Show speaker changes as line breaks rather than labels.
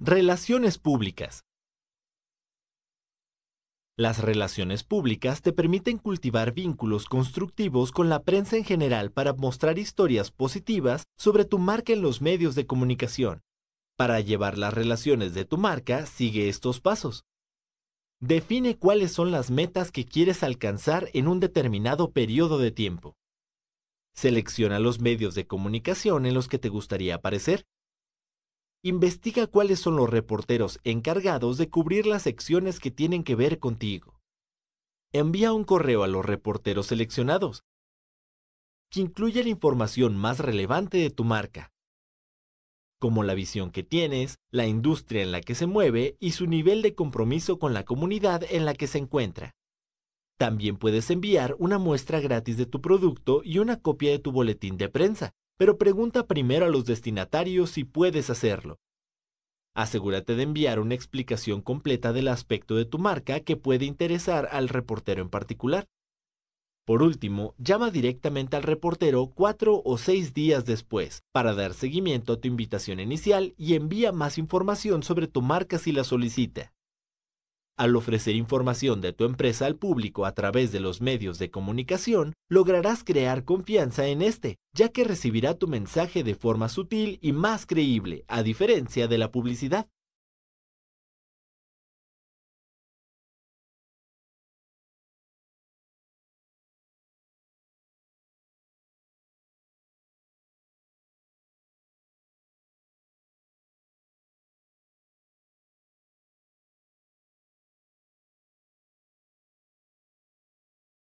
Relaciones públicas. Las relaciones públicas te permiten cultivar vínculos constructivos con la prensa en general para mostrar historias positivas sobre tu marca en los medios de comunicación. Para llevar las relaciones de tu marca, sigue estos pasos. Define cuáles son las metas que quieres alcanzar en un determinado periodo de tiempo. Selecciona los medios de comunicación en los que te gustaría aparecer. Investiga cuáles son los reporteros encargados de cubrir las secciones que tienen que ver contigo. Envía un correo a los reporteros seleccionados, que incluya la información más relevante de tu marca, como la visión que tienes, la industria en la que se mueve y su nivel de compromiso con la comunidad en la que se encuentra. También puedes enviar una muestra gratis de tu producto y una copia de tu boletín de prensa, pero pregunta primero a los destinatarios si puedes hacerlo. Asegúrate de enviar una explicación completa del aspecto de tu marca que puede interesar al reportero en particular. Por último, llama directamente al reportero cuatro o seis días después para dar seguimiento a tu invitación inicial y envía más información sobre tu marca si la solicita. Al ofrecer información de tu empresa al público a través de los medios de comunicación, lograrás crear confianza en este, ya que recibirá tu mensaje de forma sutil y más creíble, a diferencia de la publicidad.